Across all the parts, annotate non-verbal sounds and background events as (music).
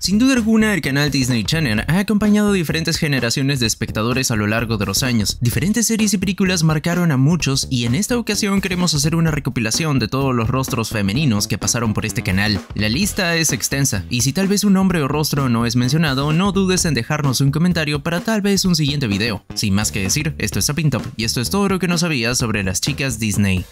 Sin duda alguna, el canal Disney Channel ha acompañado a diferentes generaciones de espectadores a lo largo de los años. Diferentes series y películas marcaron a muchos y en esta ocasión queremos hacer una recopilación de todos los rostros femeninos que pasaron por este canal. La lista es extensa, y si tal vez un nombre o rostro no es mencionado, no dudes en dejarnos un comentario para tal vez un siguiente video. Sin más que decir, esto es Top y esto es todo lo que no sabías sobre las chicas Disney.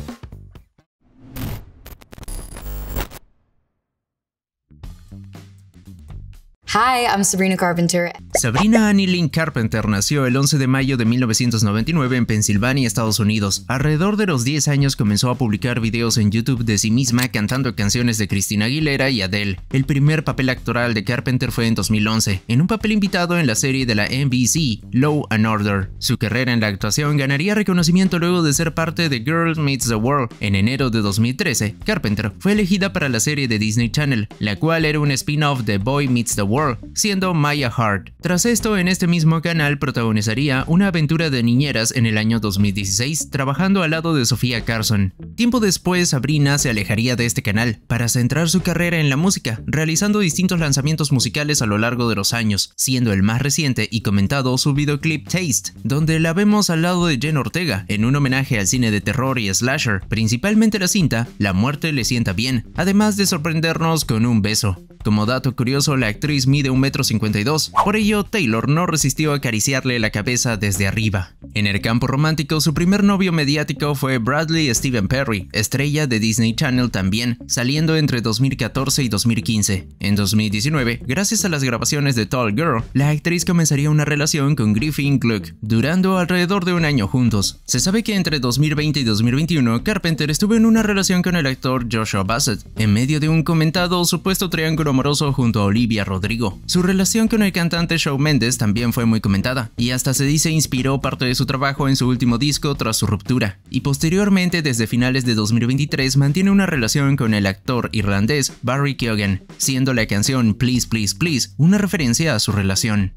Hi, I'm Sabrina Carpenter. Sabrina Annie Carpenter nació el 11 de mayo de 1999 en Pensilvania, Estados Unidos. Alrededor de los 10 años comenzó a publicar videos en YouTube de sí misma cantando canciones de Cristina Aguilera y Adele. El primer papel actoral de Carpenter fue en 2011, en un papel invitado en la serie de la NBC, Law and Order. Su carrera en la actuación ganaría reconocimiento luego de ser parte de Girls Meets the World. En enero de 2013, Carpenter fue elegida para la serie de Disney Channel, la cual era un spin-off de Boy Meets the World siendo Maya Hart. Tras esto, en este mismo canal protagonizaría una aventura de niñeras en el año 2016, trabajando al lado de Sofía Carson. Tiempo después, Sabrina se alejaría de este canal para centrar su carrera en la música, realizando distintos lanzamientos musicales a lo largo de los años, siendo el más reciente y comentado su videoclip Taste, donde la vemos al lado de Jen Ortega en un homenaje al cine de terror y slasher, principalmente la cinta La muerte le sienta bien, además de sorprendernos con un beso. Como dato curioso, la actriz cincuenta y dos, Por ello, Taylor no resistió acariciarle la cabeza desde arriba. En el campo romántico, su primer novio mediático fue Bradley Stephen Perry, estrella de Disney Channel también, saliendo entre 2014 y 2015. En 2019, gracias a las grabaciones de Tall Girl, la actriz comenzaría una relación con Griffin Gluck, durando alrededor de un año juntos. Se sabe que entre 2020 y 2021, Carpenter estuvo en una relación con el actor Joshua Bassett, en medio de un comentado supuesto triángulo amoroso junto a Olivia Rodrigo. Su relación con el cantante Shawn Mendes también fue muy comentada, y hasta se dice inspiró parte de su trabajo en su último disco tras su ruptura, y posteriormente desde finales de 2023 mantiene una relación con el actor irlandés Barry Keoghan, siendo la canción Please Please Please una referencia a su relación.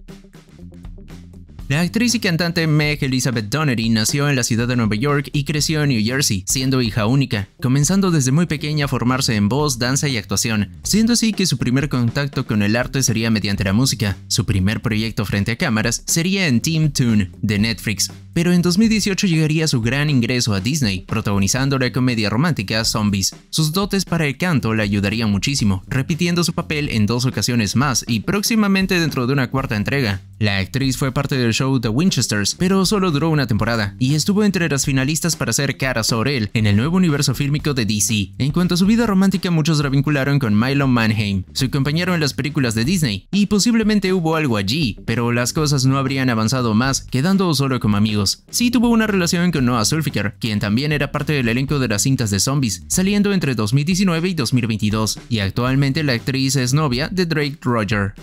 La actriz y cantante Meg Elizabeth Donnery nació en la ciudad de Nueva York y creció en New Jersey, siendo hija única, comenzando desde muy pequeña a formarse en voz, danza y actuación, siendo así que su primer contacto con el arte sería mediante la música. Su primer proyecto frente a cámaras sería en Team Tune, de Netflix, pero en 2018 llegaría su gran ingreso a Disney, protagonizando la comedia romántica Zombies. Sus dotes para el canto le ayudarían muchísimo, repitiendo su papel en dos ocasiones más y próximamente dentro de una cuarta entrega. La actriz fue parte del show show The Winchesters, pero solo duró una temporada, y estuvo entre las finalistas para ser Cara él en el nuevo universo fílmico de DC. En cuanto a su vida romántica, muchos la vincularon con Milo Manheim, su compañero en las películas de Disney, y posiblemente hubo algo allí, pero las cosas no habrían avanzado más, quedando solo como amigos. Sí tuvo una relación con Noah Sulfiger, quien también era parte del elenco de las cintas de zombies, saliendo entre 2019 y 2022, y actualmente la actriz es novia de Drake Roger.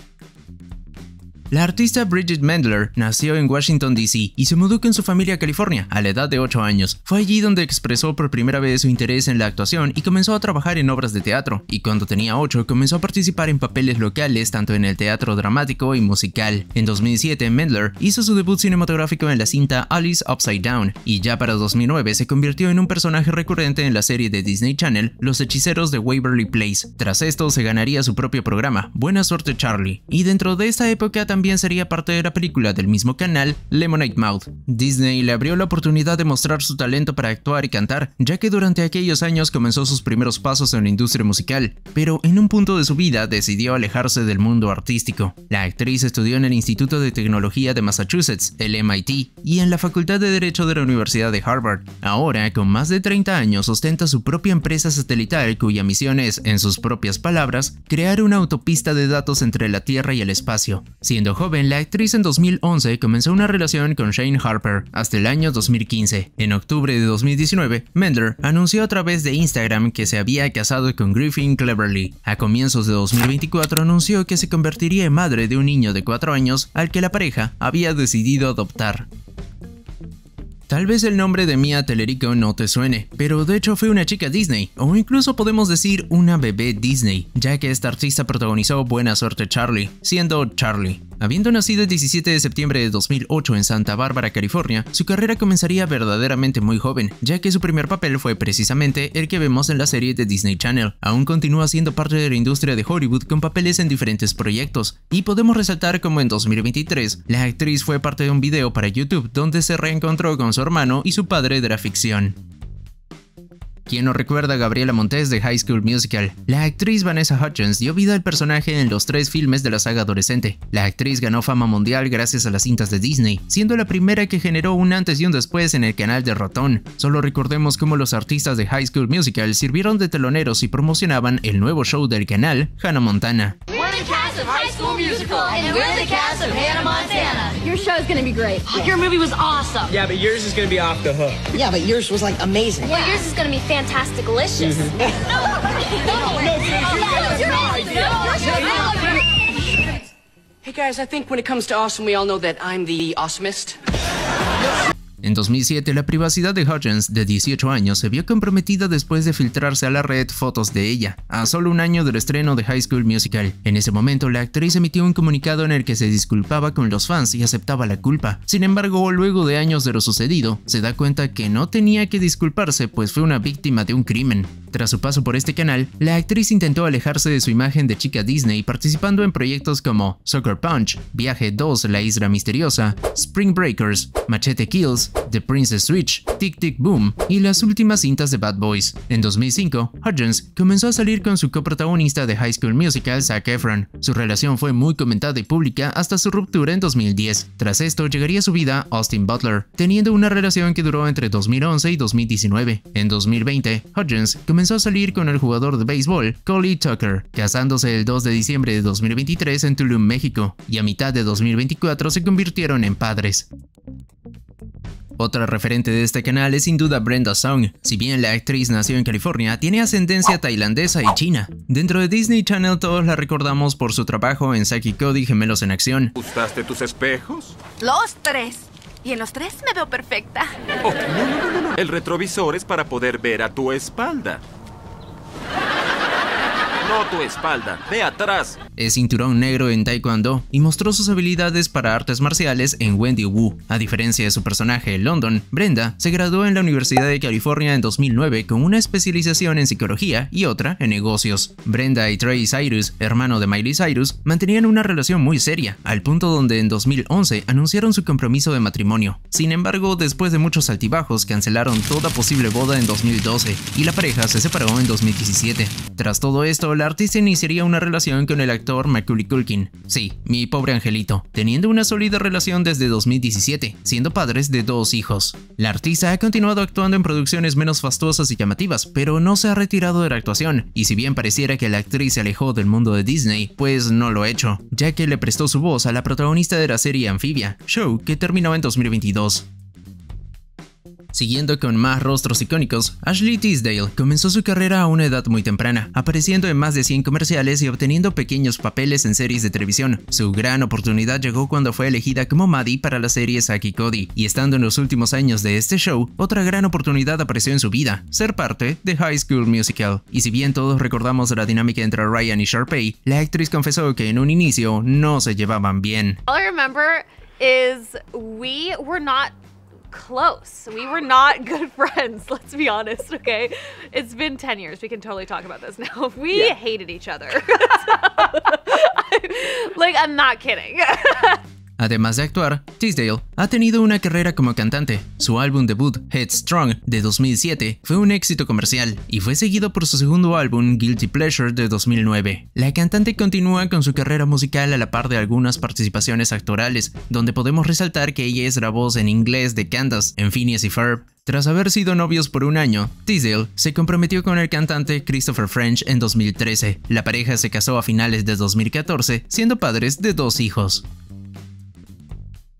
La artista Bridget Mendler nació en Washington, D.C. y se mudó con su familia a California a la edad de 8 años. Fue allí donde expresó por primera vez su interés en la actuación y comenzó a trabajar en obras de teatro. Y cuando tenía 8 comenzó a participar en papeles locales tanto en el teatro dramático y musical. En 2007 Mendler hizo su debut cinematográfico en la cinta Alice Upside Down y ya para 2009 se convirtió en un personaje recurrente en la serie de Disney Channel Los Hechiceros de Waverly Place. Tras esto se ganaría su propio programa, Buena Suerte Charlie. Y dentro de esta época también también sería parte de la película del mismo canal, Lemonade Mouth. Disney le abrió la oportunidad de mostrar su talento para actuar y cantar, ya que durante aquellos años comenzó sus primeros pasos en la industria musical, pero en un punto de su vida decidió alejarse del mundo artístico. La actriz estudió en el Instituto de Tecnología de Massachusetts, el MIT, y en la Facultad de Derecho de la Universidad de Harvard. Ahora, con más de 30 años, ostenta su propia empresa satelital cuya misión es, en sus propias palabras, crear una autopista de datos entre la Tierra y el espacio, siendo joven, la actriz en 2011 comenzó una relación con Shane Harper hasta el año 2015. En octubre de 2019, Mender anunció a través de Instagram que se había casado con Griffin Cleverly. A comienzos de 2024 anunció que se convertiría en madre de un niño de 4 años al que la pareja había decidido adoptar. Tal vez el nombre de Mia Telerico no te suene, pero de hecho fue una chica Disney, o incluso podemos decir una bebé Disney, ya que esta artista protagonizó Buena Suerte Charlie, siendo Charlie. Habiendo nacido el 17 de septiembre de 2008 en Santa Bárbara, California, su carrera comenzaría verdaderamente muy joven, ya que su primer papel fue precisamente el que vemos en la serie de Disney Channel. Aún continúa siendo parte de la industria de Hollywood con papeles en diferentes proyectos, y podemos resaltar como en 2023, la actriz fue parte de un video para YouTube donde se reencontró con su su hermano y su padre de la ficción. Quien no recuerda a Gabriela Montes de High School Musical? La actriz Vanessa Hutchins dio vida al personaje en los tres filmes de la saga adolescente. La actriz ganó fama mundial gracias a las cintas de Disney, siendo la primera que generó un antes y un después en el canal de Ratón. Solo recordemos cómo los artistas de High School Musical sirvieron de teloneros y promocionaban el nuevo show del canal, Hannah Montana. of High School Musical, and we're the cast of Hannah Montana. Your show is gonna be great. Yeah. Your movie was awesome. Yeah, but yours is gonna be off the hook. Yeah, but yours was like amazing. Well, yours is gonna be fantastic delicious. no, Hey guys, I think when it comes to awesome, we all know that I'm the awesomest. En 2007, la privacidad de Hudgens, de 18 años, se vio comprometida después de filtrarse a la red fotos de ella, a solo un año del estreno de High School Musical. En ese momento, la actriz emitió un comunicado en el que se disculpaba con los fans y aceptaba la culpa. Sin embargo, luego de años de lo sucedido, se da cuenta que no tenía que disculparse pues fue una víctima de un crimen. Tras su paso por este canal, la actriz intentó alejarse de su imagen de chica Disney participando en proyectos como Soccer Punch, Viaje 2, La Isla Misteriosa, Spring Breakers, Machete Kills, The Princess Switch, Tic Tic Boom y las últimas cintas de Bad Boys. En 2005, Hudgens comenzó a salir con su coprotagonista de High School Musical, Zac Efron. Su relación fue muy comentada y pública hasta su ruptura en 2010. Tras esto, llegaría su vida Austin Butler, teniendo una relación que duró entre 2011 y 2019. En 2020, Hudgens comenzó comenzó a salir con el jugador de béisbol Coley Tucker, casándose el 2 de diciembre de 2023 en Tulum, México, y a mitad de 2024 se convirtieron en padres. Otra referente de este canal es sin duda Brenda Song. Si bien la actriz nació en California, tiene ascendencia tailandesa y china. Dentro de Disney Channel todos la recordamos por su trabajo en Saki Cody Gemelos en Acción. ¿Gustaste tus espejos? Los tres. Y en los tres me veo perfecta. El retrovisor es para poder ver a tu espalda no tu espalda, ve atrás. Es cinturón negro en Taekwondo y mostró sus habilidades para artes marciales en Wendy Wu. A diferencia de su personaje en London, Brenda se graduó en la Universidad de California en 2009 con una especialización en psicología y otra en negocios. Brenda y Trey Cyrus, hermano de Miley Cyrus, mantenían una relación muy seria, al punto donde en 2011 anunciaron su compromiso de matrimonio. Sin embargo, después de muchos altibajos, cancelaron toda posible boda en 2012 y la pareja se separó en 2017. Tras todo esto, la artista iniciaría una relación con el actor Macaulay Culkin, sí, mi pobre angelito, teniendo una sólida relación desde 2017, siendo padres de dos hijos. La artista ha continuado actuando en producciones menos fastuosas y llamativas, pero no se ha retirado de la actuación, y si bien pareciera que la actriz se alejó del mundo de Disney, pues no lo ha hecho, ya que le prestó su voz a la protagonista de la serie Anfibia, show que terminó en 2022. Siguiendo con más rostros icónicos, Ashley Tisdale comenzó su carrera a una edad muy temprana, apareciendo en más de 100 comerciales y obteniendo pequeños papeles en series de televisión. Su gran oportunidad llegó cuando fue elegida como Maddie para la serie Saki Cody, y estando en los últimos años de este show, otra gran oportunidad apareció en su vida, ser parte de High School Musical. Y si bien todos recordamos la dinámica entre Ryan y Sharpay, la actriz confesó que en un inicio no se llevaban bien. All I remember is we were not close. We were not (laughs) good friends, let's be honest, okay? It's been 10 years. We can totally talk about this now. (laughs) We yeah. hated each other. so, (laughs) I'm, like, I'm not kidding. Además de actuar, Tisdale ha tenido una carrera como cantante. Su álbum debut, Headstrong, de 2007, fue un éxito comercial y fue seguido por su segundo álbum, Guilty Pleasure, de 2009. La cantante continúa con su carrera musical a la par de algunas participaciones actorales, donde podemos resaltar que ella es la voz en inglés de Candace en Phineas y Ferb. Tras haber sido novios por un año, Tisdale se comprometió con el cantante Christopher French en 2013. La pareja se casó a finales de 2014, siendo padres de dos hijos.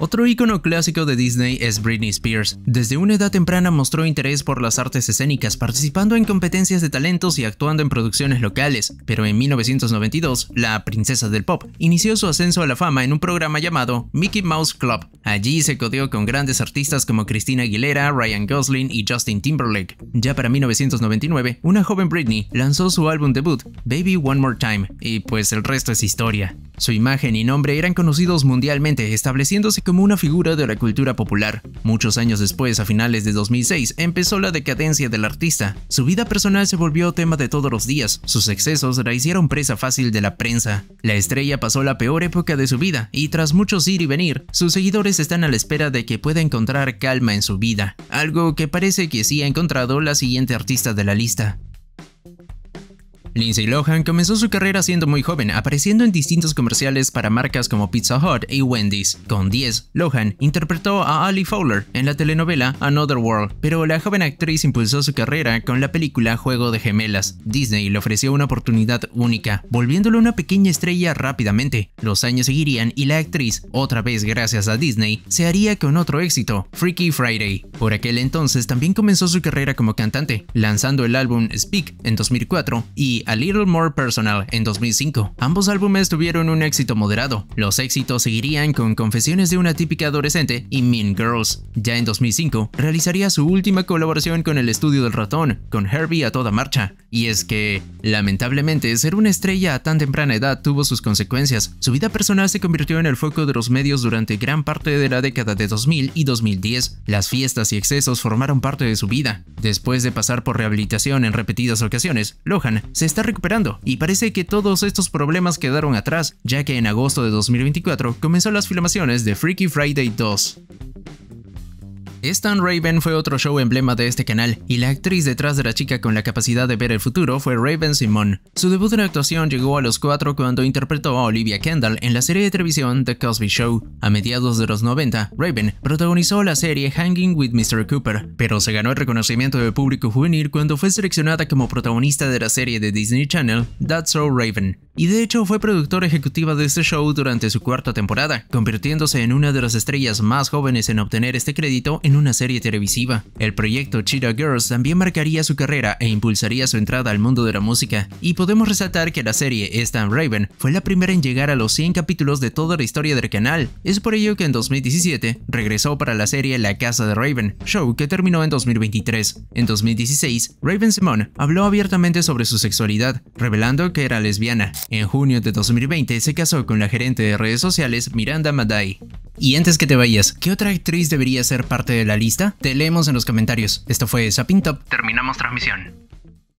Otro icono clásico de Disney es Britney Spears. Desde una edad temprana mostró interés por las artes escénicas, participando en competencias de talentos y actuando en producciones locales, pero en 1992, la princesa del pop inició su ascenso a la fama en un programa llamado Mickey Mouse Club. Allí se codeó con grandes artistas como Christina Aguilera, Ryan Gosling y Justin Timberlake. Ya para 1999, una joven Britney lanzó su álbum debut, Baby One More Time, y pues el resto es historia. Su imagen y nombre eran conocidos mundialmente, estableciéndose como una figura de la cultura popular. Muchos años después, a finales de 2006, empezó la decadencia del artista. Su vida personal se volvió tema de todos los días, sus excesos la hicieron presa fácil de la prensa. La estrella pasó la peor época de su vida, y tras muchos ir y venir, sus seguidores están a la espera de que pueda encontrar calma en su vida, algo que parece que sí ha encontrado la siguiente artista de la lista. Lindsay Lohan comenzó su carrera siendo muy joven, apareciendo en distintos comerciales para marcas como Pizza Hut y Wendy's. Con 10, Lohan interpretó a Ali Fowler en la telenovela Another World, pero la joven actriz impulsó su carrera con la película Juego de Gemelas. Disney le ofreció una oportunidad única, volviéndole una pequeña estrella rápidamente. Los años seguirían y la actriz, otra vez gracias a Disney, se haría con otro éxito, Freaky Friday. Por aquel entonces también comenzó su carrera como cantante, lanzando el álbum Speak en 2004 y a Little More Personal en 2005. Ambos álbumes tuvieron un éxito moderado. Los éxitos seguirían con Confesiones de una típica adolescente y Mean Girls. Ya en 2005, realizaría su última colaboración con el estudio del ratón, con Herbie a toda marcha. Y es que, lamentablemente, ser una estrella a tan temprana edad tuvo sus consecuencias. Su vida personal se convirtió en el foco de los medios durante gran parte de la década de 2000 y 2010. Las fiestas y excesos formaron parte de su vida. Después de pasar por rehabilitación en repetidas ocasiones, Lohan se está recuperando y parece que todos estos problemas quedaron atrás, ya que en agosto de 2024 comenzó las filmaciones de Freaky Friday 2. Stan Raven fue otro show emblema de este canal, y la actriz detrás de la chica con la capacidad de ver el futuro fue Raven Simone. Su debut en actuación llegó a los cuatro cuando interpretó a Olivia Kendall en la serie de televisión The Cosby Show. A mediados de los 90, Raven protagonizó la serie Hanging with Mr. Cooper, pero se ganó el reconocimiento del público juvenil cuando fue seleccionada como protagonista de la serie de Disney Channel That's So Raven y de hecho fue productora ejecutiva de este show durante su cuarta temporada, convirtiéndose en una de las estrellas más jóvenes en obtener este crédito en una serie televisiva. El proyecto Cheetah Girls también marcaría su carrera e impulsaría su entrada al mundo de la música, y podemos resaltar que la serie Stan Raven fue la primera en llegar a los 100 capítulos de toda la historia del canal, es por ello que en 2017 regresó para la serie La Casa de Raven, show que terminó en 2023. En 2016, Raven Simone habló abiertamente sobre su sexualidad, revelando que era lesbiana. En junio de 2020 se casó con la gerente de redes sociales Miranda Madai. Y antes que te vayas, ¿qué otra actriz debería ser parte de la lista? Te leemos en los comentarios. Esto fue Zapping Top. Terminamos transmisión.